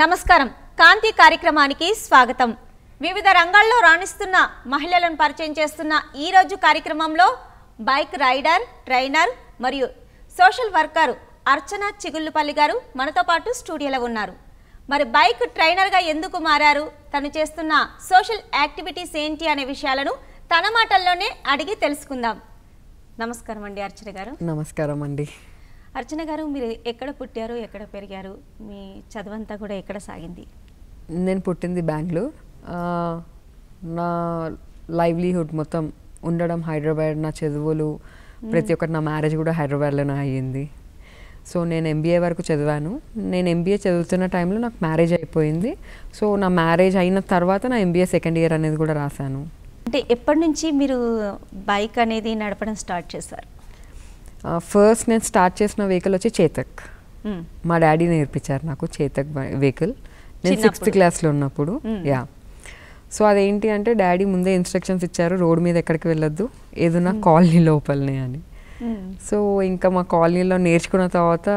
నమస్కారం కాంతి కార్యక్రమానికి స్వాగతం వివిధ రంగాల్లో రాణిస్తున్న మహిళలను పరిచయం చేస్తున్న ఈరోజు కార్యక్రమంలో బైక్ రైడర్ ట్రైనర్ మరియు సోషల్ వర్కర్ అర్చన చిగుళ్ళుపల్లి గారు మనతో పాటు స్టూడియోలో ఉన్నారు మరి బైక్ ట్రైనర్గా ఎందుకు మారారు తను చేస్తున్న సోషల్ యాక్టివిటీస్ ఏంటి అనే విషయాలను తన మాటల్లోనే అడిగి తెలుసుకుందాం నమస్కారం అండి అర్చన గారు నమస్కారం అండి అర్చన గారు మీరు ఎక్కడ పుట్టారు ఎక్కడ పెరిగారు మీ చదువంతా కూడా ఎక్కడ సాగింది నేను పుట్టింది బెంగళూరు నా లైవ్లీహుడ్ మొత్తం ఉండడం హైదరాబాద్ నా చదువులు ప్రతి ఒక్కటి నా మ్యారేజ్ కూడా హైదరాబాద్లోనే అయ్యింది సో నేను ఎంబీఏ వరకు చదివాను నేను ఎంబీఏ చదువుతున్న టైంలో నాకు మ్యారేజ్ అయిపోయింది సో నా మ్యారేజ్ అయిన తర్వాత నా ఎంబీఏ సెకండ్ ఇయర్ అనేది కూడా రాశాను అంటే ఎప్పటి నుంచి మీరు బైక్ అనేది నడపడం స్టార్ట్ చేశారు ఫస్ట్ నేను స్టార్ట్ చేసిన వెహికల్ వచ్చి చేతక్ hmm. మా డాడీ నేర్పించారు నాకు చేతక్ వెహికల్ నేను సిక్స్త్ క్లాస్లో ఉన్నప్పుడు యా hmm. సో అదేంటి అంటే డాడీ ముందే ఇన్స్ట్రక్షన్స్ ఇచ్చారు రోడ్ మీద ఎక్కడికి వెళ్ళొద్దు ఏదైనా hmm. కాలనీ లోపలనే అని సో ఇంకా మా కాలనీలో నేర్చుకున్న తర్వాత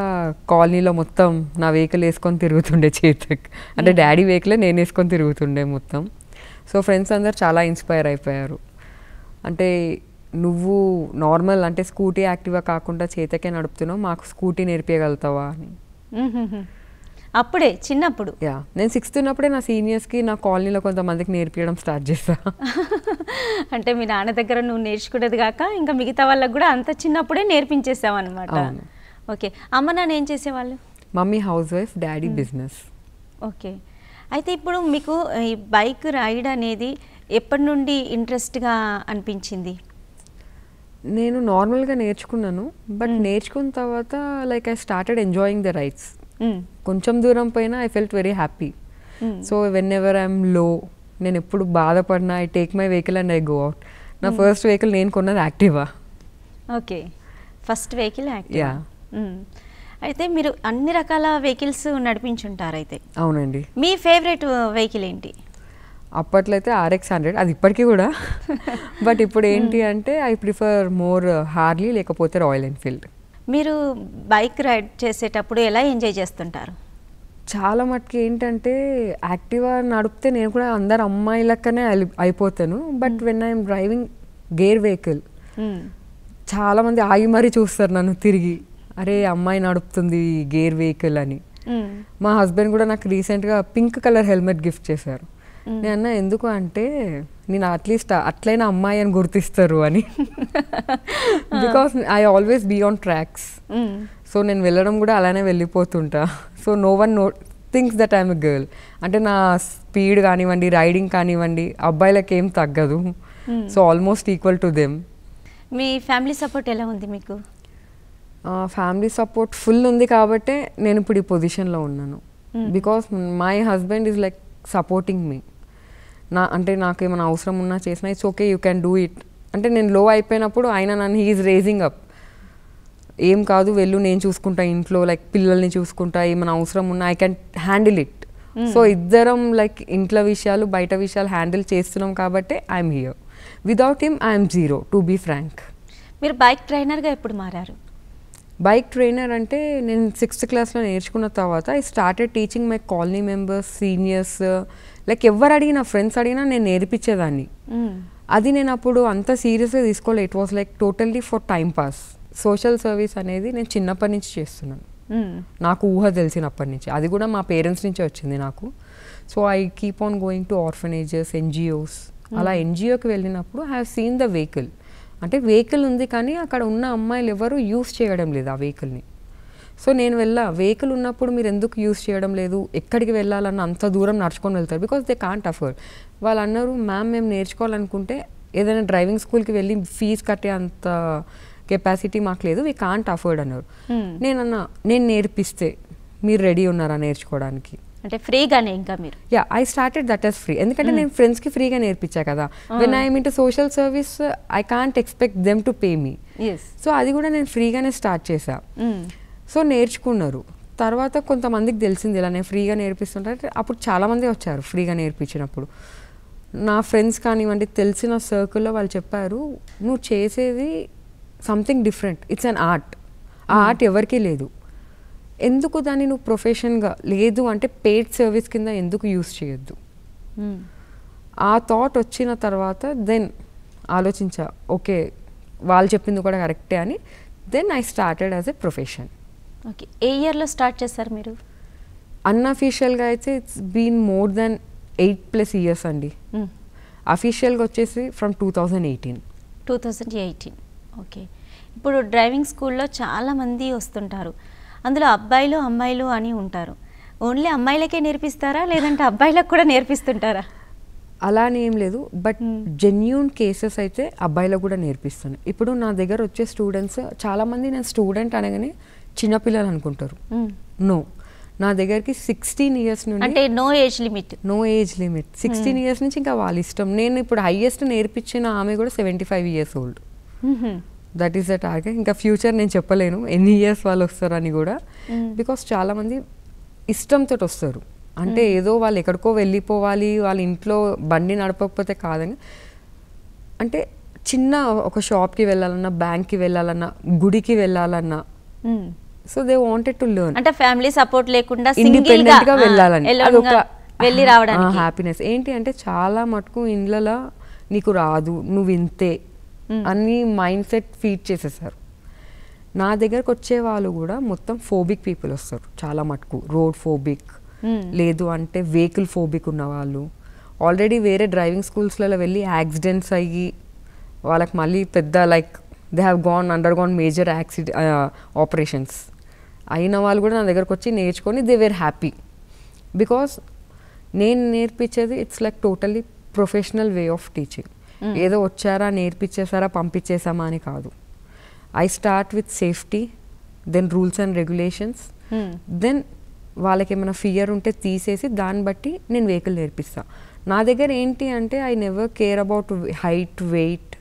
కాలనీలో మొత్తం నా వెహికల్ వేసుకొని తిరుగుతుండే చేతక్ అంటే డాడీ వెహికలే నేను వేసుకొని తిరుగుతుండే మొత్తం సో ఫ్రెండ్స్ అందరు చాలా ఇన్స్పైర్ అయిపోయారు అంటే నువ్వు నార్మల్ అంటే స్కూటీ యాక్టివ్గా కాకుండా చేతకే నడుపుతున్నావు మాకు స్కూటీ నేర్పించగలుగుతావా అని అప్పుడే చిన్నప్పుడు యా నేను సిక్స్త్ ఉన్నప్పుడే నా సీనియర్స్కి నా కాలనీలో కొంతమందికి నేర్పించడం స్టార్ట్ చేస్తా అంటే మీ నాన్న దగ్గర నువ్వు నేర్చుకునేది కాక ఇంకా మిగతా వాళ్ళకి కూడా అంత చిన్నప్పుడే నేర్పించేసావు అనమాట ఓకే అమ్మ నాన్న ఏం చేసేవాళ్ళు mummy housewife daddy business okay అయితే ఇప్పుడు మీకు ఈ బైక్ రైడ్ అనేది ఎప్పటి నుండి ఇంట్రెస్ట్గా అనిపించింది నేను నార్మల్గా నేర్చుకున్నాను బట్ నేర్చుకున్న తర్వాత like I started enjoying the rides కొంచెం దూరం పైన I felt very happy so whenever I'm low నేను ఎప్పుడు బాధపడినా I take my vehicle and I go out నా ఫస్ట్ వెహికల్ నేను కొన్నది Activa okay first vehicle Activa అయితే మీరు అన్ని రకాల వెహికల్స్ నడిపించుంటారు అయితే అవునండి మీ ఫేవరెట్ వెహికల్ ఏంటి అప్పట్లో అయితే ఆర్ఎక్స్ హండ్రెడ్ అది ఇప్పటికీ కూడా బట్ ఇప్పుడు ఏంటి hmm. అంటే ఐ ప్రిఫర్ మోర్ హార్లీ లేకపోతే రాయల్ ఎన్ఫీల్డ్ మీరు బైక్ రైడ్ చేసేటప్పుడు ఎలా ఎంజాయ్ చేస్తుంటారు చాలా మటుకి ఏంటంటే యాక్టివా నడిపితే నేను కూడా అందరు లెక్కనే అయిపోతాను but when I'm driving gear vehicle చాలామంది ఆగి మరీ చూస్తారు నన్ను తిరిగి అరే అమ్మాయి నడుపుతుంది గేర్ వెహికల్ అని hmm. మా హస్బెండ్ కూడా నాకు రీసెంట్గా పింక్ కలర్ హెల్మెట్ గిఫ్ట్ చేశారు నేను అన్న ఎందుకు అంటే నేను అట్లీస్ట్ అట్లైనా అమ్మాయి అని గుర్తిస్తారు అని because I always be on tracks so నేను వెళ్ళడం కూడా అలానే వెళ్ళిపోతుంటా so no one know things that I'm girl అంటే నా స్పీడ్ కానివ్వండి రైడింగ్ కానివ్వండి అబ్బాయిలకు ఏం తగ్గదు so almost equal to them మీ ఫ్యామిలీ సపోర్ట్ ఎలా ఉంది మీకు ఫ్యామిలీ సపోర్ట్ ఫుల్ ఉంది కాబట్టే నేను ఇప్పుడు ఈ పొజిషన్లో ఉన్నాను because my husband is like supporting me నా అంటే నాకు ఏమైనా అవసరం ఉన్నా చేసినా it's okay you can do it అంటే నేను లో అయిపోయినప్పుడు ఆయన నన్ను హీఈస్ రేజింగ్ అప్ ఏం కాదు వెళ్ళు నేను చూసుకుంటా ఇంట్లో లైక్ పిల్లల్ని చూసుకుంటా ఏమైనా అవసరం ఉన్నా I can handle it so ఇద్దరం లైక్ ఇంట్లో విషయాలు బయట విషయాలు హ్యాండిల్ చేస్తున్నాం కాబట్టి I'm here without him I'm zero to be frank మీరు బైక్ ట్రైనర్గా ఎప్పుడు మారారు బైక్ ట్రైనర్ అంటే నేను సిక్స్త్ క్లాస్లో నేర్చుకున్న తర్వాత I started teaching my colony members seniors like ఎవరు అడిగినా ఫ్రెండ్స్ అడిగినా నేను నేర్పించేదాన్ని hmm. అది నేను అప్పుడు అంత సీరియస్గా తీసుకోలే it was like totally for time pass social service అనేది నేను చిన్నప్పటి నుంచి చేస్తున్నాను hmm. నాకు ఊహ తెలిసినప్పటి నుంచి అది కూడా మా పేరెంట్స్ నుంచే వచ్చింది నాకు so I keep on going to orphanages NGOs అలా ఎన్జిఓకి వెళ్ళినప్పుడు I have seen the vehicle అంటే వెహికల్ ఉంది కానీ అక్కడ ఉన్న అమ్మాయిలు ఎవరు యూస్ చేయడం లేదు ఆ వెహికల్ని సో నేను వెళ్ళా వెహికల్ ఉన్నప్పుడు మీరు ఎందుకు యూస్ చేయడం లేదు ఎక్కడికి వెళ్ళాలన్న అంత దూరం నడుచుకొని వెళ్తారు బికాస్ దే కాంట్ అఫోర్డ్ వాళ్ళు అన్నారు మ్యామ్ మేము నేర్చుకోవాలనుకుంటే ఏదైనా డ్రైవింగ్ స్కూల్కి వెళ్ళి ఫీజ్ కట్టే అంత కెపాసిటీ మాకు లేదు వీ కాంట్ అఫోర్డ్ అన్నారు hmm. నేను అన్న నేను నేర్పిస్తే మీరు రెడీ ఉన్నారా నేర్చుకోవడానికి అంటే ఫ్రీగానే ఇంకా మీరు yeah I started that as free ఎందుకంటే hmm. నేను ఫ్రెండ్స్కి ఫ్రీగా నేర్పించా కదా when I mean to social service I can't expect them to pay me so అది కూడా నేను ఫ్రీగానే స్టార్ట్ చేశాను hmm. సో నేర్చుకున్నారు తర్వాత కొంతమందికి తెలిసింది ఇలానే ఫ్రీగా నేర్పిస్తుంటే అప్పుడు చాలామంది వచ్చారు ఫ్రీగా నేర్పించినప్పుడు నా ఫ్రెండ్స్ కానివ్వండి తెలిసిన సర్కిల్లో వాళ్ళు చెప్పారు నువ్వు చేసేది something different it's an art ఆ ఆర్ట్ hmm. ఎవరికీ లేదు ఎందుకు దాన్ని నువ్వు ప్రొఫెషన్గా లేదు అంటే పెయిడ్ సర్వీస్ కింద ఎందుకు యూస్ చేయొద్దు hmm. ఆ థాట్ వచ్చిన తర్వాత దెన్ ఆలోచించా ఓకే వాళ్ళు చెప్పింది కూడా కరెక్టే అని then I started as a profession okay ఏ ఇయర్లో స్టార్ట్ చేశారు మీరు అన్అఫీషియల్గా అయితే it's been more than eight plus years అండి అఫీషియల్గా hmm. వచ్చేసి from two thousand eighteen two thousand eighteen okay ఇప్పుడు డ్రైవింగ్ స్కూల్లో చాలామంది వస్తుంటారు అందులో అబ్బాయిలు అమ్మాయిలు అని ఉంటారు ఓన్లీ అమ్మాయిలకే నేర్పిస్తారా లేదంటే అబ్బాయిలకు కూడా నేర్పిస్తుంటారా అలా అని ఏం లేదు బట్ జెన్యున్ కేసెస్ అయితే అబ్బాయిలకు కూడా నేర్పిస్తాను ఇప్పుడు నా దగ్గర వచ్చే స్టూడెంట్స్ చాలామంది నేను స్టూడెంట్ అనగానే చిన్నపిల్లలు అనుకుంటారు నో నా దగ్గరికి సిక్స్టీన్ ఇయర్స్ నుండి అంటే no age limit no age limit sixteen years నుంచి ఇంకా వాళ్ళ ఇష్టం నేను ఇప్పుడు హైయెస్ట్ నేర్పించిన ఆమె కూడా seventy five years old that is the target ఇంకా ఫ్యూచర్ నేను చెప్పలేను ఎన్ని ఇయర్స్ వాళ్ళు వస్తారని కూడా బికాస్ చాలామంది ఇష్టంతో వస్తారు అంటే ఏదో వాళ్ళు ఎక్కడికో వెళ్ళిపోవాలి వాళ్ళ ఇంట్లో బండి నడపకపోతే కాదని అంటే చిన్న ఒక షాప్కి వెళ్ళాలన్నా బ్యాంక్కి వెళ్ళాలన్నా గుడికి వెళ్ళాలన్నా so they wanted to learn అంటే ఫ్యామిలీ సపోర్ట్ లేకుండా ఇండిపెండెంట్ గా వెళ్ళాలని ఒక వెళ్ళి రావడానికి హ్యాపీనెస్ ఏంటి అంటే చాలా మటుకు ఇండ్లలో నీకు రాదు నువ్వు ఇంతే అని మైండ్ సెట్ ఫీడ్ చేసేసారు నా దగ్గరకు వచ్చే వాళ్ళు కూడా మొత్తం ఫోబిక్ పీపుల్ వస్తారు చాలా మటుకు రోడ్ ఫోబిక్ లేదు అంటే వెహికల్ ఫోబిక్ ఉన్న వాళ్ళు ఆల్రెడీ వేరే డ్రైవింగ్ స్కూల్స్లలో వెళ్ళి యాక్సిడెంట్స్ అయ్యి వాళ్ళకి మళ్ళీ పెద్ద like they have gone under gone major accident operations అయిన వాళ్ళు కూడా నా దగ్గరకు వచ్చి నేర్చుకొని దే వేర్ హ్యాపీ బికాస్ నేను నేర్పించేది it's like totally professional way of teaching ఏదో వచ్చారా నేర్పించేసారా పంపించేసామా అని కాదు I start with safety then rules and regulations then వాళ్ళకి ఏమైనా ఫియర్ ఉంటే తీసేసి దాన్ని బట్టి నేను వెహికల్ నేర్పిస్తాను నా దగ్గర ఏంటి అంటే I never care about height weight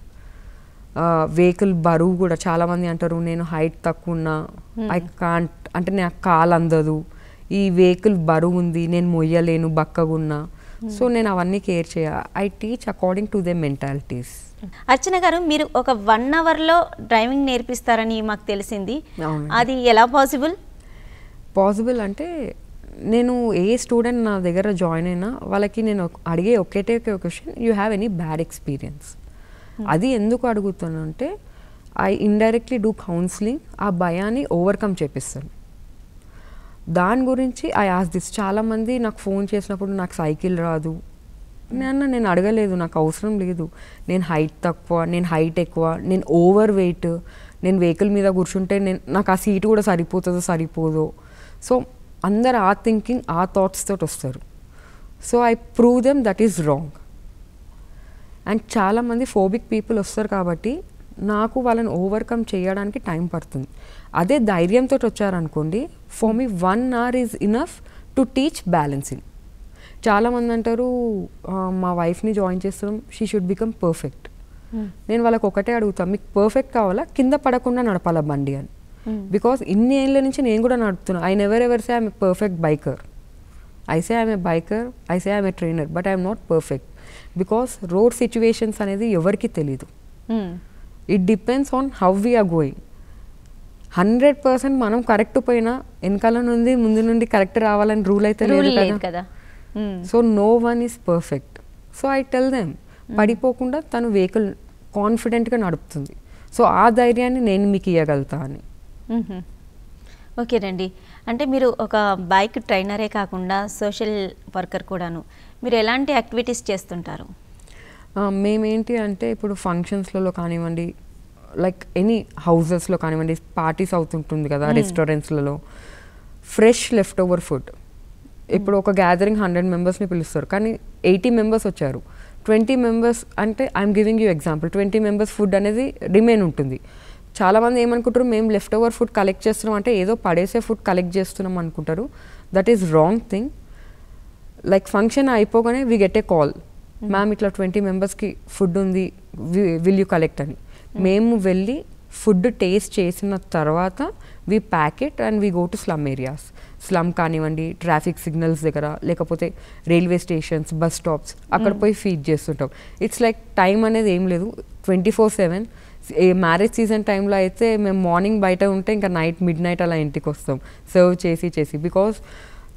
vehicle బరువు కూడా చాలా మంది అంటారు నేను హైట్ తక్కువ ఉన్నా ఐ hmm. కాంట్ అంటే నాకు కాలు అందదు ఈ వెహికల్ బరువు ఉంది నేను మొయ్యలేను బక్కగున్నా hmm. సో నేను అవన్నీ కేర్ చేయ I teach according to they mentalities Archana గారు మీరు ఒక వన్ అవర్లో డ్రైవింగ్ నేర్పిస్తారని మాకు తెలిసింది అది ఎలా పాసిబుల్ పాసిబుల్ అంటే నేను ఏ స్టూడెంట్ నా దగ్గర జాయిన్ అయినా వాళ్ళకి నేను అడిగే ఒకటే ఒక question you have any bad experience Hmm. అది ఎందుకు అంటే ఐ ఇండైరెక్ట్లీ డూ కౌన్సిలింగ్ ఆ భయాన్ని ఓవర్కమ్ చేపిస్తాను దాని గురించి ఐ ఆస్ దిస్ చాలామంది నాకు ఫోన్ చేసినప్పుడు నాకు సైకిల్ రాదు నేను నేను అడగలేదు నాకు అవసరం లేదు నేను హైట్ తక్కువ నేను హైట్ ఎక్కువ నేను ఓవర్ వెయిట్ నేను వెహికల్ మీద కూర్చుంటే నేను నాకు ఆ సీటు కూడా సరిపోతుందో సరిపోదో సో అందరు ఆ థింకింగ్ ఆ థాట్స్ తోటి వస్తారు so I prove them that is wrong and చాలామంది ఫోబిక్ పీపుల్ వస్తారు కాబట్టి నాకు వాళ్ళని ఓవర్కమ్ చేయడానికి టైం పడుతుంది అదే ధైర్యంతో వచ్చారనుకోండి for me one hour is enough to teach balancing చాలామంది అంటారు మా వైఫ్ని జాయిన్ చేస్తాం షీ షుడ్ బికమ్ పర్ఫెక్ట్ నేను వాళ్ళకి ఒకటే అడుగుతాను మీకు పర్ఫెక్ట్ కావాలా కింద పడకుండా నడపాలా బండి అని బికాస్ hmm. ఇన్ని ఏళ్ళ నుంచి నేను కూడా నడుపుతున్నాను I never ever say I'm perfect biker I say I'm a biker I say I'm a trainer but I'm not perfect because road situations అనేది ఎవరికి తెలీదు it depends on how we are going hundred percent మనం correct పోయినా వెనకాల నుండి ముందు నుండి correct రావాలని రూల్ అయితే లేదు కదా so no one is perfect so I tell them పడిపోకుండా తను వెహికల్ కాన్ఫిడెంట్గా నడుపుతుంది సో ఆ ధైర్యాన్ని నేను మీకు ఇవ్వగలుగుతా అని hmm. ఓకేనండి అంటే మీరు ఒక బైక్ ట్రైనరే కాకుండా సోషల్ వర్కర్ కూడాను మీరు ఎలాంటి యాక్టివిటీస్ చేస్తుంటారు మేమేంటి అంటే ఇప్పుడు ఫంక్షన్స్లలో కానివ్వండి లైక్ ఎనీ హౌజెస్లో కానివ్వండి పార్టీస్ అవుతుంటుంది కదా రెస్టారెంట్స్లలో ఫ్రెష్ లెఫ్ట్ ఓవర్ ఫుడ్ ఇప్పుడు ఒక గ్యాదరింగ్ హండ్రెడ్ మెంబర్స్ని పిలుస్తారు కానీ ఎయిటీ మెంబర్స్ వచ్చారు ట్వంటీ మెంబర్స్ అంటే I'm giving you example twenty members food అనేది రిమైన్ ఉంటుంది చాలామంది ఏమనుకుంటారు మేము లెఫ్ట్ ఓవర్ ఫుడ్ కలెక్ట్ చేస్తున్నాం అంటే ఏదో పడేసే ఫుడ్ కలెక్ట్ చేస్తున్నాం అనుకుంటారు that is wrong thing like function అయిపోగానే we get a call ma'am ఇట్లా ట్వంటీ మెంబర్స్కి ఫుడ్ ఉంది విల్ యూ కలెక్ట్ అని hmm. మేము వెళ్ళి ఫుడ్ టేస్ట్ చేసిన తర్వాత we packet and we go to slum areas slum కానివ్వండి ట్రాఫిక్ సిగ్నల్స్ దగ్గర లేకపోతే రైల్వే స్టేషన్స్ బస్ స్టాప్స్ అక్కడ hmm. పోయి ఫీడ్ చేస్తుంటాం ఇట్స్ లైక్ టైం అనేది ఏం లేదు twenty four seven marriage season టైంలో అయితే మేము మార్నింగ్ బయట ఉంటే ఇంకా నైట్ మిడ్ నైట్ అలా ఇంటికి వస్తాం సర్వ్ చేసి చేసి బికాస్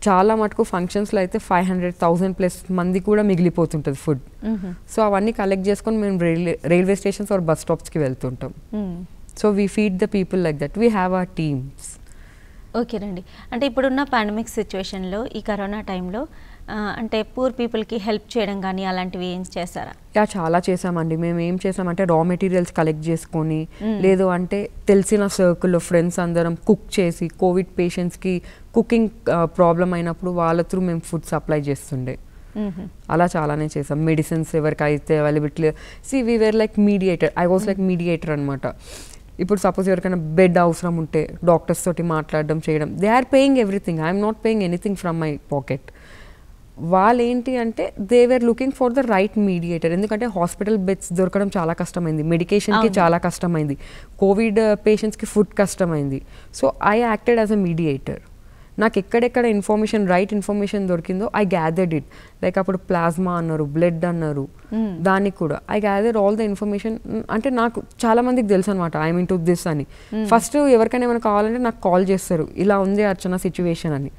చాలా మటుకు ఫంక్షన్స్లో అయితే ఫైవ్ హండ్రెడ్ థౌసండ్ ప్లస్ మంది కూడా మిగిలిపోతుంటుంది ఫుడ్ సో అవన్నీ కలెక్ట్ చేసుకొని మేము railway railway stations or bus స్టాప్స్కి వెళ్తుంటాం so we feed the people like that we have our teams ఓకేనండి అంటే ఇప్పుడున్న పాండమిక్ సిచ్యువేషన్లో ఈ కరోనా టైంలో అంటే పూర్ పీపుల్కి హెల్ప్ చేయడం కానీ అలాంటివి ఏం చేస్తారా యా చాలా చేసామండి మేము ఏం చేసామంటే రా మెటీరియల్స్ కలెక్ట్ చేసుకొని లేదు అంటే తెలిసిన సర్కిల్లో ఫ్రెండ్స్ అందరం కుక్ చేసి కోవిడ్ పేషెంట్స్కి కుకింగ్ ప్రాబ్లం అయినప్పుడు వాళ్ళ త్రూ మేము ఫుడ్ సప్లై చేస్తుండే అలా చాలానే చేసాం మెడిసిన్స్ ఎవరికైతే availability see we were like mediator I was like mediator అనమాట ఇప్పుడు సపోజ్ ఎవరికైనా బెడ్ అవసరం ఉంటే డాక్టర్స్ తోటి మాట్లాడడం చేయడం they are paying everything I'm not paying anything from my pocket వాళ్ళేంటి అంటే they were looking for the right mediator ఎందుకంటే హాస్పిటల్ బెడ్స్ దొరకడం చాలా కష్టమైంది మెడికేషన్కి చాలా కష్టమైంది కోవిడ్ పేషెంట్స్కి ఫుడ్ కష్టమైంది so I acted as a mediator నాకు ఎక్కడెక్కడ ఇన్ఫర్మేషన్ రైట్ ఇన్ఫర్మేషన్ దొరికిందో ఐ గ్యాదర్డ్ ఇట్ లైక్ అప్పుడు ప్లాస్మా అన్నారు బ్లడ్ అన్నారు hmm. దానికి కూడా I gather all the information అంటే నాకు చాలా మందికి తెలుసు అనమాట ఐ మీన్ టు దిస్ అని ఫస్ట్ hmm. ఎవరికైనా ఏమైనా కావాలంటే నాకు కాల్ చేస్తారు ఇలా ఉంది అర్చన సిచ్యువేషన్ అని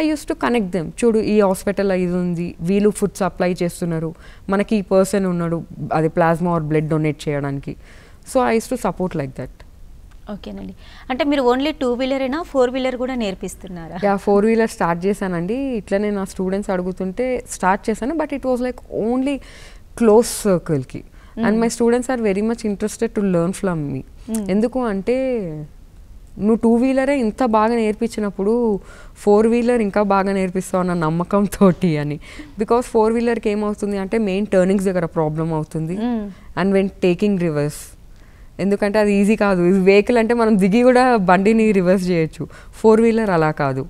I use to connect them చూడు ఈ హాస్పిటల్ ఇది ఉంది వీళ్ళు ఫుడ్ సప్లై చేస్తున్నారు మనకి ఈ పర్సన్ ఉన్నాడు అది ప్లాస్మా ఆర్ బ్లడ్ డొనేట్ చేయడానికి so I use to support like that ఓకేనండి అంటే మీరు ఓన్లీ టూ వీలరేనా ఫోర్ వీలర్ కూడా నేర్పిస్తున్నారా యా ఫోర్ వీలర్ స్టార్ట్ చేశానండి ఇట్లనే నా స్టూడెంట్స్ అడుగుతుంటే స్టార్ట్ చేశాను but it was like only close సర్కిల్కి and my students are very much interested to learn from me ఎందుకు అంటే నువ్వు టూ వీలరే ఇంత బాగా నేర్పించినప్పుడు ఫోర్ వీలర్ ఇంకా బాగా నేర్పిస్తావు అన్న నమ్మకంతో అని బికాస్ ఫోర్ వీలర్కి ఏమవుతుంది అంటే మెయిన్ టర్నింగ్స్ దగ్గర ప్రాబ్లం అవుతుంది అండ్ వెన్ టేకింగ్ రివర్స్ ఎందుకంటే అది ఈజీ కాదు వెహికల్ అంటే మనం దిగి కూడా బండిని రివర్స్ చేయొచ్చు ఫోర్ వీలర్ అలా కాదు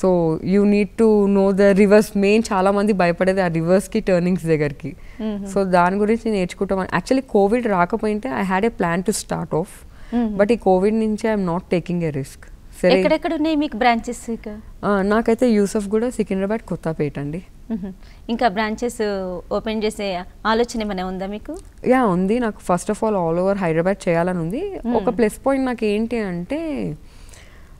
so you need to know the reverse main చాలా మంది భయపడేది ఆ రివర్స్ కి టర్నింగ్స్ దగ్గరికి సో mm-hmm. దాని గురించి నేర్చుకుంటాం యాక్చువల్లీ కోవిడ్ రాకపోయింటే I had a plan to start off but ఈ కోవిడ్ నుంచి I'm not taking a risk సరే ఎక్కడెక్కడ ఉన్నాయి మీకు బ్రాంచెస్ నాకైతే యూసఫ్ కూడా సికింద్రాబాద్ కొత్తపేట అండి ఇంకా బ్రాంచెస్ ఓపెన్ చేసే ఆలోచన ఏమైనా ఉందా మీకు యా ఉంది నాకు first of all all over Hyderabad చేయాలని ఉంది ఒక ప్లస్ పాయింట్ నాకు ఏంటి అంటే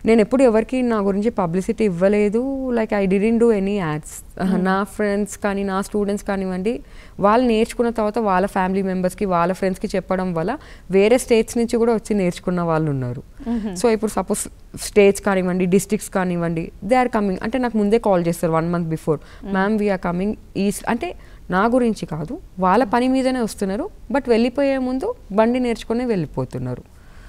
నేను ఎప్పుడు ఎవరికి నా గురించి పబ్లిసిటీ ఇవ్వలేదు like I didn't do any ads నా ఫ్రెండ్స్ కానీ నా స్టూడెంట్స్ కానివ్వండి వాళ్ళు నేర్చుకున్న తర్వాత వాళ్ళ ఫ్యామిలీ మెంబర్స్కి వాళ్ళ ఫ్రెండ్స్కి చెప్పడం వల్ల వేరే స్టేట్స్ నుంచి కూడా వచ్చి నేర్చుకున్న వాళ్ళు ఉన్నారు సో mm-hmm. ఇప్పుడు సపోజ్ స్టేట్స్ కానివ్వండి డిస్ట్రిక్ట్స్ కానివ్వండి దే ఆర్ కమింగ్ అంటే నాకు ముందే కాల్ చేస్తారు one month before ma'am we're coming east అంటే నా గురించి కాదు వాళ్ళ పని మీదనే వస్తున్నారు బట్ వెళ్ళిపోయే ముందు బండి నేర్చుకునే వెళ్ళిపోతున్నారు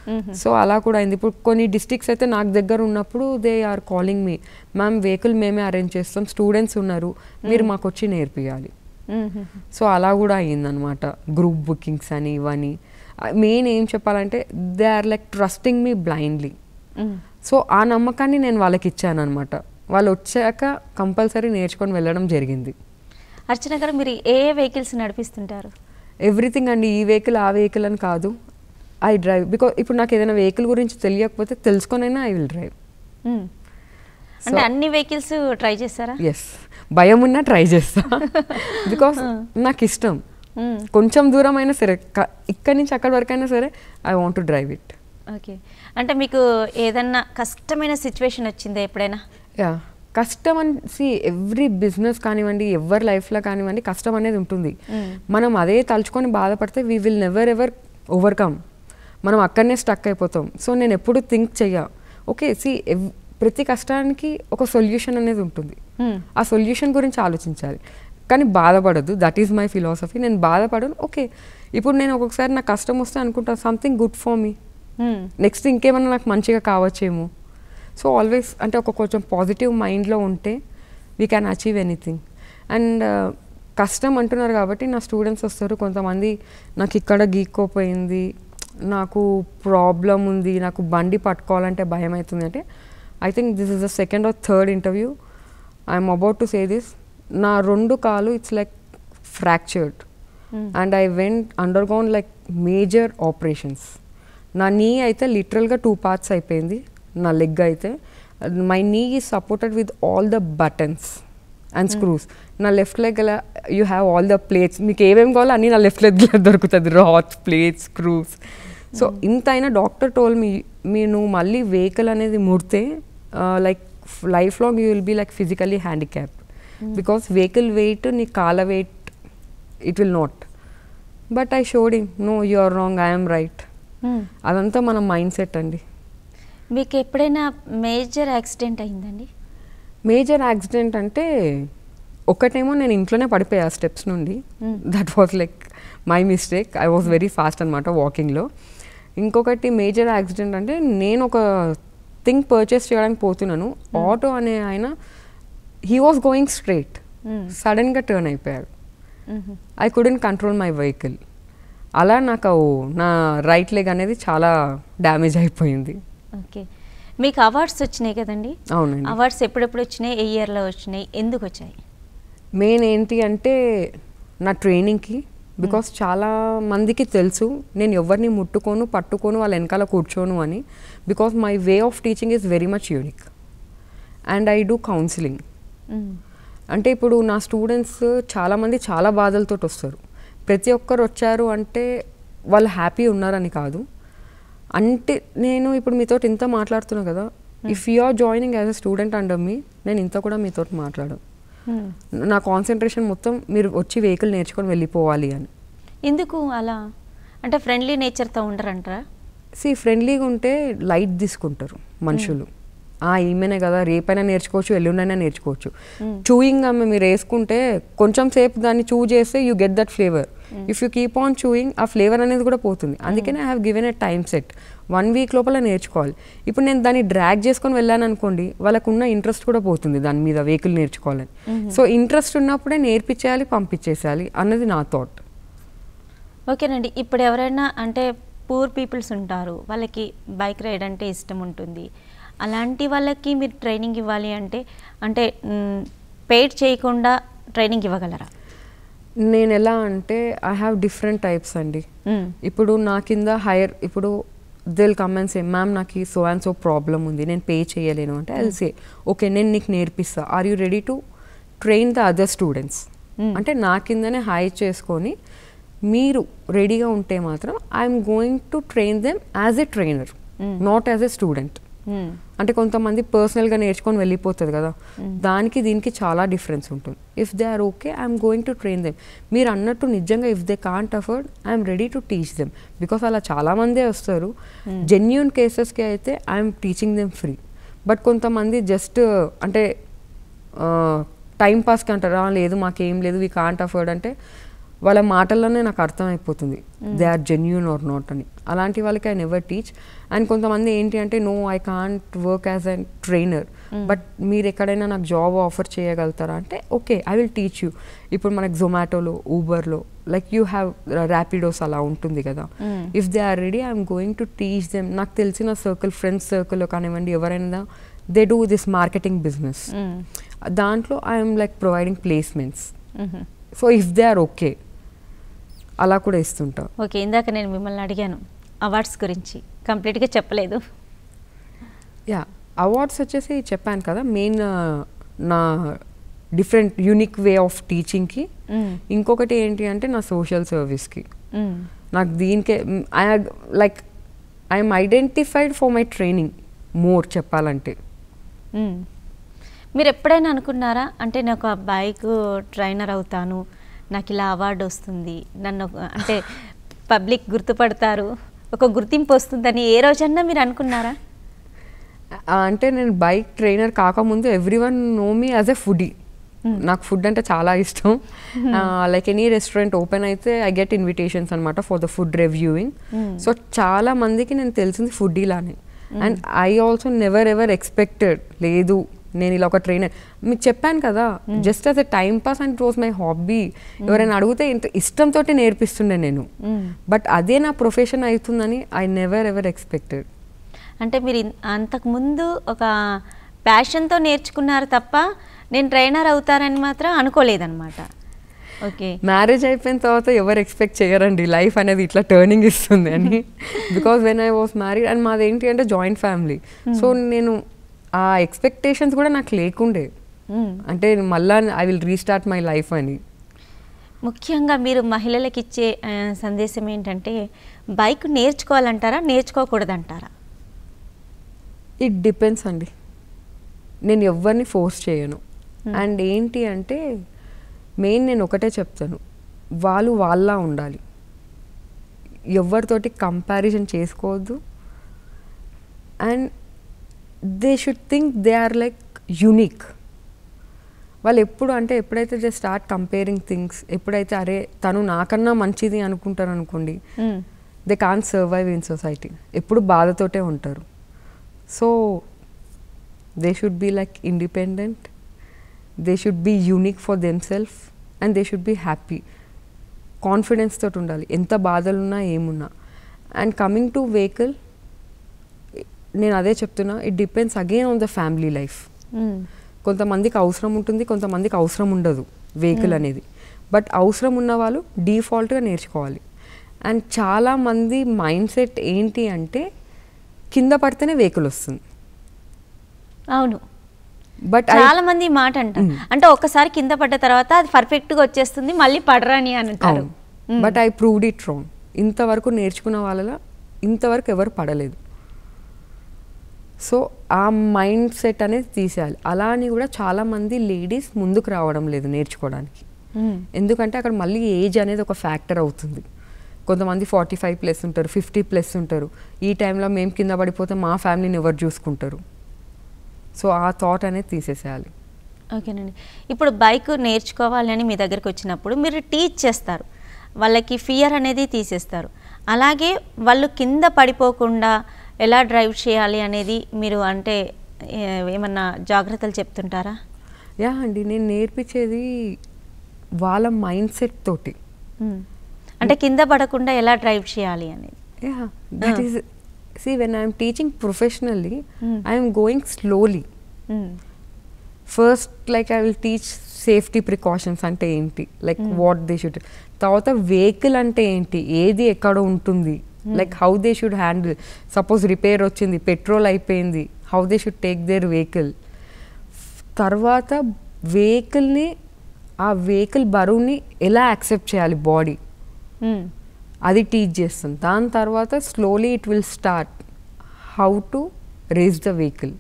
సో mm-hmm. అలా కూడా అయింది ఇప్పుడు కొన్ని డిస్ట్రిక్ట్స్ అయితే నాకు దగ్గర ఉన్నప్పుడు they are calling me ma'am vehicle మేమే అరేంజ్ చేస్తాం స్టూడెంట్స్ ఉన్నారు మీరు mm-hmm. మాకు వచ్చి నేర్పియాలి సో mm-hmm. అలా కూడా అయిందనమాట గ్రూప్ బుకింగ్స్ అని ఇవని మెయిన్ uh, ఏం చెప్పాలంటే they are like trusting me blindly so ఆ నమ్మకాన్ని నేను వాళ్ళకి ఇచ్చాను అనమాట వాళ్ళు వచ్చాక కంపల్సరీ నేర్చుకొని వెళ్ళడం జరిగింది అర్చన గారు మీరు ఏ వెహికల్స్ నడిపిస్తుంటారు ఎవ్రీథింగ్ అండి ఈ వెహికల్ ఆ వెహికల్ అని కాదు ఐ డ్రైవ్ బికాస్ ఇప్పుడు నాకు ఏదైనా వెహికల్ గురించి తెలియకపోతే తెలుసుకొనైనా ఐ విల్ డ్రైవ్ అంటే అన్ని వెహికల్స్ ట్రై చేస్తారా ఎస్ భయం ఉన్నా ట్రై చేస్తా బికాస్ hmm. నాకు ఇష్టం hmm. కొంచెం దూరం అయినా సరే ఇక్కడి నుంచి అక్కడి వరకు అయినా సరే I want to drive it okay అంటే మీకు ఏదన్నా కష్టమైన సిచ్యువేషన్ వచ్చిందా ఎప్పుడైనా యా కష్టం సి ఎవ్రీ బిజినెస్ కానివ్వండి ఎవరి లైఫ్లో కానివ్వండి కష్టం అనేది ఉంటుంది hmm. మనం అదే తలుచుకొని బాధపడితే we will never ever overcome మనం అక్కడనే స్టక్ అయిపోతాం సో నేను ఎప్పుడు థింక్ చెయ్య ఓకే సి ప్రతి కష్టానికి ఒక సొల్యూషన్ అనేది ఉంటుంది hmm. ఆ సొల్యూషన్ గురించి ఆలోచించాలి కానీ బాధపడద్దు దట్ ఈజ్ మై ఫిలాసఫీ నేను బాధపడను ఓకే ఇప్పుడు నేను ఒక్కొక్కసారి నాకు కష్టం వస్తే అనుకుంటాను something good for me next ఇంకేమైనా నాకు మంచిగా కావచ్చేమో సో ఆల్వేస్ అంటే ఒక కొంచెం పాజిటివ్ మైండ్లో ఉంటే we can achieve anything and కష్టం అంటున్నారు కాబట్టి నా స్టూడెంట్స్ వస్తారు కొంతమంది నాకు ఇక్కడ గీక్కోపోయింది నాకు ప్రాబ్లం ఉంది నాకు బండి పట్టుకోవాలంటే భయం అవుతుంది అంటే I think this is the second or third interview I'm about to say this నా రెండు కాలు it's like fractured and I went undergone like major operations నా నీ అయితే లిటరల్గా టూ పార్ట్స్ అయిపోయింది నా లెగ్ అయితే my knee is supported with all the buttons and screws నా లెఫ్ట్ లెగ్ అలా you have all the plates మీకు ఏమేమి కావాలో అన్నీ నా లెఫ్ట్ లెగ్ దొరుకుతుంది రాత్ ప్లేట్స్ స్క్రూస్ సో ఇంత అయినా డాక్టర్ టోల్ మీ మీరు నువ్వు మళ్ళీ వెహికల్ అనేది ముడితే like life long you will be like physically handicap hmm. Because vehicle weight knee కాల weight it will not but I showed them no you are wrong I'm right hmm. అదంతా మన mind set అండి మీకు ఎప్పుడైనా major accident అయిందండి major accident అంటే ఒకటేమో నేను ఇంట్లోనే పడిపోయా స్టెప్స్ నుండి that was like my mistake I was very fast అనమాట వాకింగ్లో ఇంకొకటి మేజర్ యాక్సిడెంట్ అంటే నేను ఒక థింగ్ పర్చేస్ చేయడానికి పోతున్నాను hmm. ఆటో అనే ఆయన హీ వాస్ గోయింగ్ స్ట్రేట్ సడన్గా టర్న్ అయిపోయాడు I couldn't control my vehicle అలా నాకు నా రైట్ లెగ్ అనేది చాలా డ్యామేజ్ అయిపోయింది ఓకే మీకు అవార్డ్స్ వచ్చినాయి కదండి అవునండి అవార్డ్స్ ఎప్పుడెప్పుడు వచ్చినాయి ఏ ఇయర్లో వచ్చినాయి ఎందుకు వచ్చాయి మెయిన్ ఏంటి అంటే నా ట్రైనింగ్కి బికాస్ చాలా మందికి తెలుసు నేను ఎవరిని ముట్టుకోను పట్టుకోను వాళ్ళ వెనకాల కూర్చోను అని because my way of teaching is very much unique and I do counselling అంటే ఇప్పుడు నా స్టూడెంట్స్ చాలామంది చాలా బాధలతో వస్తారు ప్రతి ఒక్కరు వచ్చారు అంటే వాళ్ళు హ్యాపీ ఉన్నారని కాదు అంటే నేను ఇప్పుడు మీతో ఇంత మాట్లాడుతున్నా కదా if you are joining as a student under me నేను ఇంత కూడా మీతో మాట్లాడను నా కాన్సన్ట్రేషన్ మొత్తం మీరు వచ్చి వెహికల్ నేర్చుకొని వెళ్ళిపోవాలి అని ఎందుకు అలా అంటే ఫ్రెండ్లీ నేచర్తో ఉండరంటారా సి ఫ్రెండ్లీగా ఉంటే లైట్ తీసుకుంటారు మనుషులు ఆ ఈమెనే కదా రేపైనా నేర్చుకోవచ్చు ఎల్లుండైనా నేర్చుకోవచ్చు చూయింగ్ ఆమె మీరు వేసుకుంటే కొంచెం సేపు దాన్ని చూ చేస్తే you get that flavour if you keep on chewing ఆ ఫ్లేవర్ అనేది కూడా పోతుంది అందుకనే I have given a time set one week లోపల నేర్చుకోవాలి ఇప్పుడు నేను దాన్ని డ్రాగ్ చేసుకొని వెళ్ళాను అనుకోండి వాళ్ళకున్న ఇంట్రెస్ట్ కూడా పోతుంది దాని మీద వెహికల్ నేర్చుకోవాలని సో mm-hmm. ఇంట్రెస్ట్ ఉన్నప్పుడే నేర్పించేయాలి పంపించేసేయాలి అన్నది నా థాట్ ఓకేనండి ఇప్పుడు ఎవరైనా అంటే పూర్ పీపుల్స్ ఉంటారు వాళ్ళకి బైక్ రైడ్ అంటే ఇష్టం ఉంటుంది అలాంటి వాళ్ళకి మీరు ట్రైనింగ్ ఇవ్వాలి అంటే అంటే పెయిడ్ చేయకుండా ట్రైనింగ్ ఇవ్వగలరా నేను ఎలా అంటే ఐ హ్యావ్ డిఫరెంట్ టైప్స్ అండి hmm. ఇప్పుడు నా కింద హైయర్ ఇప్పుడు దిల్ కమెంట్స్ ఏం మ్యామ్ నాకు సో అండ్ సో ప్రాబ్లం ఉంది నేను పే చేయలేను అంటే ఎల్సే ఓకే hmm. నేను నీకు నేర్పిస్తా are you ready to train the other students అంటే నా కిందనే హై చేసుకొని మీరు రెడీగా ఉంటే మాత్రం I'm going to train them as a trainer not as a student అంటే కొంతమంది పర్సనల్గా నేర్చుకొని వెళ్ళిపోతుంది కదా దానికి దీనికి చాలా డిఫరెన్స్ ఉంటుంది if they are okay I'm going to train them మీరు అన్నట్టు నిజంగా if they can't afford I'm ready to teach them because అలా చాలామందే వస్తారు జెన్యున్ కేసెస్కి అయితే I'm teaching them free but కొంతమంది జస్ట్ అంటే టైం పాస్కి అంటారా లేదు మాకేం లేదు వీ కాంట్ అఫర్డ్ అంటే వాళ్ళ మాటల్లోనే నాకు అర్థమైపోతుంది they are genuine or not అని అలాంటి వాళ్ళకి ఐ నెవర్ టీచ్ అండ్ కొంతమంది ఏంటి అంటే no I can't work as an trainer but మీరు ఎక్కడైనా నాకు జాబ్ ఆఫర్ చేయగలుగుతారా అంటే okay I will teach you ఇప్పుడు మనకి జొమాటోలో ఊబర్లో లైక్ యూ హ్యావ్ ర్యాపిడోస్ అలా ఉంటుంది కదా if they are ready I'm going to teach them నాకు తెలిసిన సర్కిల్ ఫ్రెండ్స్ సర్కిల్లో కానివ్వండి ఎవరైనా they do this marketing business దాంట్లో I'm like providing placements so if they are okay అలా కూడా ఇస్తుంటాం ఓకే ఇందాక నేను మిమ్మల్ని అడిగాను అవార్డ్స్ గురించి కంప్లీట్గా చెప్పలేదు యా అవార్డ్స్ వచ్చేసి చెప్పాను కదా మెయిన్ నా డిఫరెంట్ యూనిక్ వే ఆఫ్ టీచింగ్కి ఇంకొకటి ఏంటి అంటే నా సోషల్ సర్వీస్కి నాకు దీనికే I like I'm identified for my training more చెప్పాలంటే మీరు ఎప్పుడైనా అనుకున్నారా అంటే నాకు ఆ బైక్ ట్రైనర్ అవుతాను నాకు ఇలా అవార్డు వస్తుంది నన్ను అంటే పబ్లిక్ గుర్తుపడతారు ఒక గుర్తింపు వస్తుందని ఏ రోజన్నా మీరు అనుకున్నారా అంటే నేను బైక్ ట్రైనర్ కాకముందు everyone know me as a foodie నాకు ఫుడ్ అంటే చాలా ఇష్టం లైక్ ఎనీ రెస్టారెంట్ ఓపెన్ అయితే ఐ గెట్ ఇన్విటేషన్స్ అనమాట for the food reviewing so చాలా మందికి నేను తెలిసింది ఫుడ్ ఇలానే and I also never ever expected లేదు నేను ఇలా ఒక ట్రైనర్ మీకు చెప్పాను కదా just as a time pass and it was my hobby ఎవరైనా అడిగితే ఇంత ఇష్టంతో నేర్పిస్తుండే నేను బట్ అదే నా ప్రొఫెషన్ అవుతుందని ఐ నెవర్ ఎవర్ ఎక్స్పెక్టెడ్ అంటే మీరు అంతకుముందు ఒక ప్యాషన్తో నేర్చుకున్నారు తప్ప నేను ట్రైనర్ అవుతారని మాత్రం అనుకోలేదన్నమాట ఓకే మ్యారేజ్ అయిపోయిన తర్వాత ఎవరు ఎక్స్పెక్ట్ చేయరండి లైఫ్ అనేది ఇట్లా టర్నింగ్ ఇస్తుంది అని because when I was married and మాది ఏంటి అంటే జాయింట్ ఫ్యామిలీ సో నేను ఆ ఎక్స్పెక్టేషన్స్ కూడా నాకు లేకుండే hmm. అంటే మళ్ళా I will restart my life అని ముఖ్యంగా మీరు మహిళలకు ఇచ్చే సందేశం ఏంటంటే బైక్ నేర్చుకోవాలంటారా నేర్చుకోకూడదంటారా ఇట్ డిపెండ్స్ అండి నేను ఎవరిని ఫోర్స్ చేయను అండ్ hmm. ఏంటి అంటే మెయిన్ నేను ఒకటే చెప్తాను వాళ్ళు వాళ్ళ ఉండాలి ఎవరితోటి కంపారిజన్ చేసుకోవద్దు and they should think they are like unique వాళ్ళు ఎప్పుడు అంటే ఎప్పుడైతే దే స్టార్ట్ కంపేరింగ్ థింగ్స్ ఎప్పుడైతే అరే తను నాకన్నా మంచిది అనుకుంటారు అనుకోండి they can survive in society ఎప్పుడు బాధతోటే ఉంటారు so they should be like independent they should be unique for self and they should be happy confidence తోటి ఉండాలి ఎంత బాధలున్నా ఏమున్నా అండ్ కమింగ్ టు వెహికల్ నేను అదే చెప్తున్నా it depends again on the family life కొంతమందికి అవసరం ఉంటుంది కొంతమందికి అవసరం ఉండదు వెహికల్ hmm. అనేది బట్ అవసరం ఉన్న వాళ్ళు డీఫాల్ట్గా నేర్చుకోవాలి అండ్ చాలామంది మైండ్ సెట్ ఏంటి అంటే కింద పడితేనే వెహికల్ వస్తుంది అవును బట్ చాలా మంది మాట అంట hmm. అంటే ఒక్కసారి కింద పడ్డ తర్వాత అది పర్ఫెక్ట్ గా వచ్చేస్తుంది మళ్ళీ పడరని అంటారు but I proved it wrong ఇంతవరకు నేర్చుకున్న వాళ్ళలో ఇంతవరకు ఎవరు పడలేదు సో ఆ మైండ్ సెట్ అనేది తీసేయాలి అలా అని కూడా చాలామంది లేడీస్ ముందుకు రావడం లేదు నేర్చుకోవడానికి ఎందుకంటే అక్కడ మళ్ళీ ఏజ్ అనేది ఒక ఫ్యాక్టర్ అవుతుంది కొంతమంది ఫార్టీ ఫైవ్ ప్లస్ ఉంటారు ఫిఫ్టీ ప్లస్ ఉంటారు ఈ టైంలో మేము కింద పడిపోతే మా ఫ్యామిలీని ఎవరు చూసుకుంటారు సో ఆ థాట్ అనేది తీసేసేయాలి ఓకేనండి ఇప్పుడు బైక్ నేర్చుకోవాలి అని మీ దగ్గరికి వచ్చినప్పుడు మీరు టీచ్ చేస్తారు వాళ్ళకి ఫియర్ అనేది తీసేస్తారు అలాగే వాళ్ళు కింద పడిపోకుండా ఎలా డ్రైవ్ చేయాలి అనేది మీరు అంటే ఏమన్నా జాగ్రత్తలు చెప్తుంటారా యా అండి నేను నేర్పించేది వాళ్ళ మైండ్ సెట్ తోటి అంటే కింద పడకుండా ఎలా డ్రైవ్ చేయాలి అనేది yeah that is see when I'm teaching professionally I'm going slowly first like I will teach safety precautions అంటే ఏంటి లైక్ వాట్ దే షుడ్ తర్వాత వెహికల్ అంటే ఏంటి ఏది ఎక్కడ ఉంటుంది like how they should handle suppose repair వచ్చింది పెట్రోల్ అయిపోయింది how they should take their vehicle తర్వాత వెహికల్ని ఆ వెహికల్ బరువుని ఎలా యాక్సెప్ట్ చేయాలి బాడీ hmm. అది టీచ్ చేస్తుంది దాని తర్వాత slowly it will start how to raise the vehicle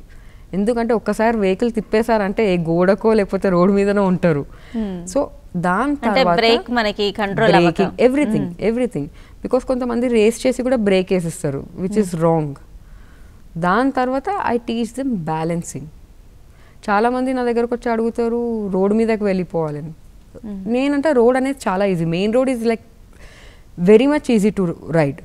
ఎందుకంటే ఒక్కసారి వెహికల్ తిప్పేశారంటే ఏ గోడకో లేకపోతే రోడ్ మీదనో ఉంటారు సో hmm. దాని బ్రేక్ మనకి కంట్రోల్ ఎవ్రీథింగ్ ఎవ్రీథింగ్ బికాస్ కొంతమంది రేస్ చేసి కూడా బ్రేక్ వేసిస్తారు విచ్ ఇస్ రాంగ్ దాని తర్వాత ఐ టీచ్ దెమ్ బ్యాలెన్సింగ్ చాలామంది నా దగ్గరకు వచ్చి అడుగుతారు రోడ్ మీదకి వెళ్ళిపోవాలని hmm. నేనంటే రోడ్ అనేది చాలా easy main road is like very much easy to ride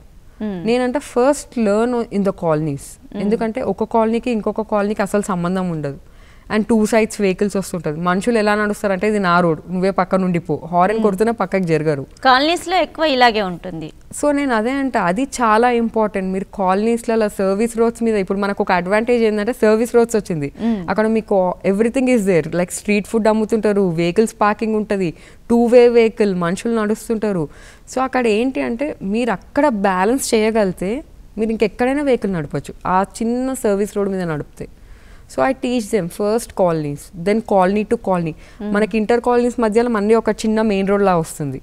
నేనంటే first learn in the colonies ఎందుకంటే ఒక కాలనీకి ఇంకొక కాలనీకి అసలు సంబంధం ఉండదు అండ్ టూ సైడ్స్ వెహికల్స్ వస్తుంటుంది మనుషులు ఎలా నడుస్తారు అంటే ఇది నా రోడ్ నువ్వే పక్క నుండి పో హార్న్ hmm. కొడుతున్నా పక్కకి జరగరు కాలనీస్లో ఎక్కువ ఇలాగే ఉంటుంది సో నేను అదే అంట అది చాలా ఇంపార్టెంట్ మీరు కాలనీస్లలో సర్వీస్ రోడ్స్ మీద ఇప్పుడు మనకు ఒక అడ్వాంటేజ్ ఏంటంటే సర్వీస్ రోడ్స్ వచ్చింది hmm. అక్కడ మీకు everything is there like street food అమ్ముతుంటారు వెహికల్స్ పార్కింగ్ ఉంటుంది టూ వే వెహికల్ మనుషులు నడుస్తుంటారు సో అక్కడ ఏంటి అంటే మీరు అక్కడ బ్యాలెన్స్ చేయగలిగితే మీరు ఇంకెక్కడైనా వెహికల్ నడపచ్చు ఆ చిన్న సర్వీస్ రోడ్ మీద నడిపితే so I teach them first colonies then colony to colony మనకి ఇంటర్ కాలనీస్ మధ్యలో మళ్ళీ ఒక చిన్న మెయిన్ రోడ్లా వస్తుంది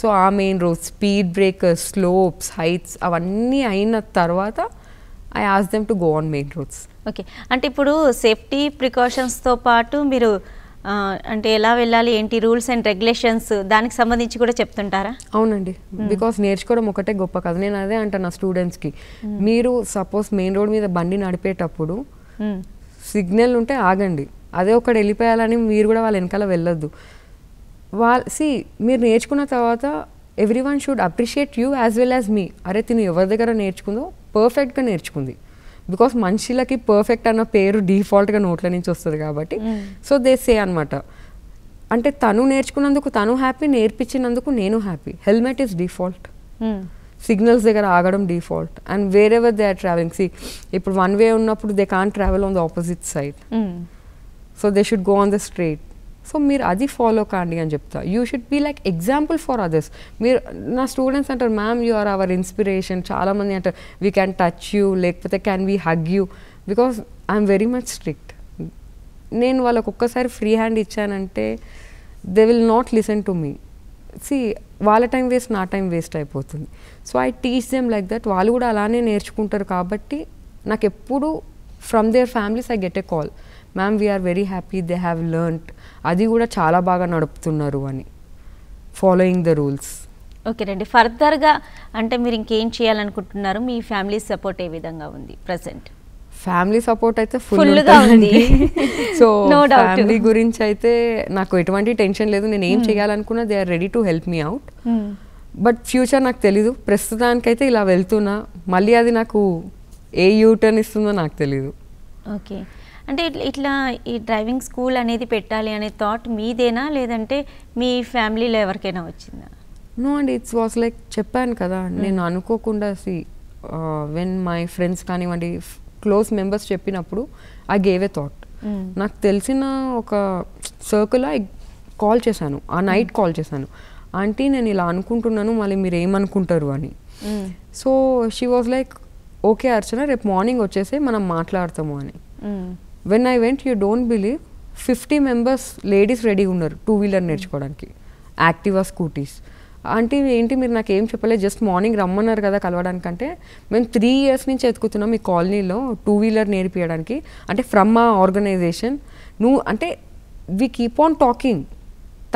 సో ఆ main road speed breakers slopes heights అవన్నీ అయిన తర్వాత I ask them to go on main roads okay అంటే ఇప్పుడు సేఫ్టీ ప్రికాషన్స్తో పాటు మీరు అంటే ఎలా వెళ్ళాలి ఏంటి రూల్స్ అండ్ రెగ్యులేషన్స్ దానికి సంబంధించి కూడా చెప్తుంటారా అవునండి బికాస్ hmm. నేర్చుకోవడం ఒకటే గొప్ప కదా నేను అదే అంటాను నా స్టూడెంట్స్కి మీరు సపోజ్ మెయిన్ రోడ్ మీద బండి నడిపేటప్పుడు hmm. సిగ్నల్ ఉంటే ఆగండి అదే ఒకటి వెళ్ళిపోయాలని మీరు కూడా వాళ్ళ వెనకాల వెళ్ళొద్దు వాళ్ళ సి మీరు నేర్చుకున్న తర్వాత everyone should appreciate you as well as me అరే తిను ఎవరి దగ్గర నేర్చుకుందో పర్ఫెక్ట్గా నేర్చుకుంది బికాస్ మనుషులకి పర్ఫెక్ట్ అన్న పేరు డిఫాల్ట్గా నోట్ల నుంచి వస్తుంది కాబట్టి సో దే సే అనమాట అంటే తను నేర్చుకున్నందుకు తను హ్యాపీ నేర్పించినందుకు నేను happy helmet is default signals దగ్గర ఆగడం డిఫాల్ట్ అండ్ వేరే ever they are travelling see ఇప్పుడు వన్ వే ఉన్నప్పుడు they can travel on the opposite side so they should go on the straight so మీరు అది ఫాలో కాండి అని చెప్తా you should be like example for others మీరు నా స్టూడెంట్స్ అంటారు ma'am you are our inspiration చాలామంది అంటారు వీ క్యాన్ టచ్ యూ లేకపోతే can we hug you because I'm very much strict నేను వాళ్ళకు ఒక్కసారి ఫ్రీ హ్యాండ్ ఇచ్చానంటే they will not listen to me see వాళ్ళ టైం వేస్ట్ నా టైం వేస్ట్ అయిపోతుంది so I teach them like that వాళ్ళు కూడా అలానే నేర్చుకుంటారు కాబట్టి నాకు ఎప్పుడు from their families I get a call ma'am we're very happy they have learned అది కూడా చాలా బాగా నడుపుతున్నారు అని ఫాలోయింగ్ ద రూల్స్ ఓకే అండి ఫర్దర్గా అంటే మీరు ఇంకేం చేయాలనుకుంటున్నారు మీ ఫ్యామిలీ సపోర్ట్ ఏ విధంగా ఉంది ప్రజెంట్ ఫ్యామిలీ సపోర్ట్ అయితే ఫుల్గా ఉంది సో ఫ్యామిలీ గురించి అయితే నాకు ఎటువంటి టెన్షన్ లేదు నేను ఏం hmm. చేయాలనుకున్నా they are ready to help me out but future నాకు తెలీదు ప్రస్తుతానికైతే ఇలా వెళ్తున్నా మళ్ళీ అది నాకు ఏ యూటర్న్ ఇస్తుందో నాకు తెలీదు ఓకే అంటే ఇట్లా ఈ డ్రైవింగ్ స్కూల్ అనేది పెట్టాలి అనే థాట్ మీదేనా లేదంటే మీ ఫ్యామిలీలో ఎవరికైనా వచ్చిందా no and it's was like చెప్పాను కదా hmm. నేను అనుకోకుండా సి వెన్ మై ఫ్రెండ్స్ కానివ్వండి క్లోజ్ మెంబర్స్ చెప్పినప్పుడు ఐ గేవ్ ఏ థాట్ నాకు తెలిసిన ఒక సర్కిల్ ఐ కాల్ చేశాను ఆ నైట్ hmm. కాల్ చేశాను ఆంటీ నేను ఇలా అనుకుంటున్నాను మళ్ళీ మీరు ఏమనుకుంటారు అని hmm. So she was like okay Archana రేపు మార్నింగ్ వచ్చేసి మనం మాట్లాడతాము అని when I went you don't believe fifty members ladies ready ఉన్నారు టూ వీలర్ hmm. నేర్చుకోవడానికి యాక్టివా స్కూటీస్ ఆంటీ ఏంటి మీరు నాకు ఏం చెప్పలేదు జస్ట్ మార్నింగ్ రమ్మన్నారు కదా కలవడానికంటే మేము త్రీ ఇయర్స్ నుంచి ఎత్తుకుతున్నాం మీ కాలనీలో టూ వీలర్ నేర్పించడానికి అంటే ఫ్రమ్ మా ఆర్గనైజేషన్ నువ్వు అంటే వీ కీప్ ఆన్ టాకింగ్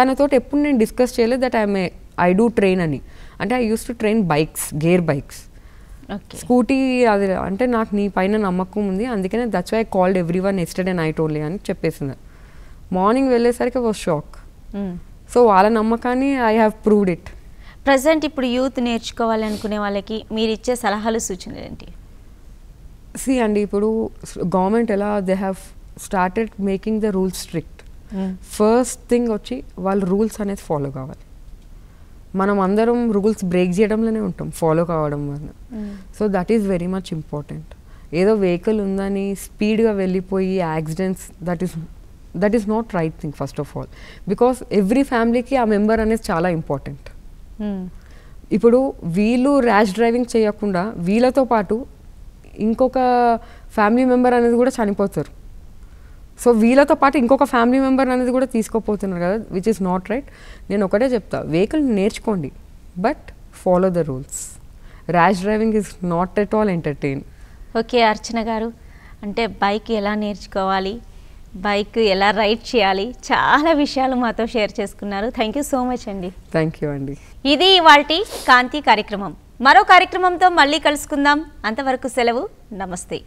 తనతో ఎప్పుడు నేను డిస్కస్ చేయలేదు that I'm I do train అని అంటే I use to train bikes gear bikes scooty అది అంటే నాకు నీ పైన నమ్మకం ఉంది అందుకనే that's why called everyone yesterday night only అని చెప్పేసింది మార్నింగ్ వెళ్ళేసరికి వాజ్ షాక్ సో వాళ్ళ నమ్మకాన్ని I have proved it present ఇప్పుడు యూత్ నేర్చుకోవాలనుకునే వాళ్ళకి మీరు ఇచ్చే సలహాలు సూచనలు ఏంటి సి అండి ఇప్పుడు గవర్నమెంట్ ఎలా they have started making the rules strict first thing వచ్చి వాళ్ళు రూల్స్ అనేది ఫాలో కావాలి మనం అందరం రూల్స్ బ్రేక్ చేయడంలోనే ఉంటాం ఫాలో కావడం వలన so that is very much important ఏదో వెహికల్ ఉందని స్పీడ్గా వెళ్ళిపోయి accidents that is that is not right thing first of all because every ఫ్యామిలీకి ఆ మెంబర్ అనేది చాలా ఇంపార్టెంట్ Hmm. ఇప్పుడు వీళ్ళు ర్యాష్ డ్రైవింగ్ చేయకుండా వీళ్ళతో పాటు ఇంకొక ఫ్యామిలీ మెంబర్ అనేది కూడా చనిపోతారు సో వీళ్ళతో పాటు ఇంకొక ఫ్యామిలీ మెంబర్ అనేది కూడా తీసుకోపోతున్నారు కదా విచ్ ఇస్ నాట్ రైట్ నేను ఒకటే చెప్తా వెహికల్ నేర్చుకోండి but follow the rules rash driving is not at all entertain okay Archana garu అంటే బైక్ ఎలా నేర్చుకోవాలి బైక్ ఎలా రైడ్ చేయాలి చాలా విషయాలు మాతో షేర్ చేసుకున్నారు థ్యాంక్ యూ సో మచ్ అండి థ్యాంక్ యూ అండి ఇది ఇవాళ కాంతి కార్యక్రమం మరో కార్యక్రమంతో మళ్ళీ కలుసుకుందాం అంతవరకు సెలవు నమస్తే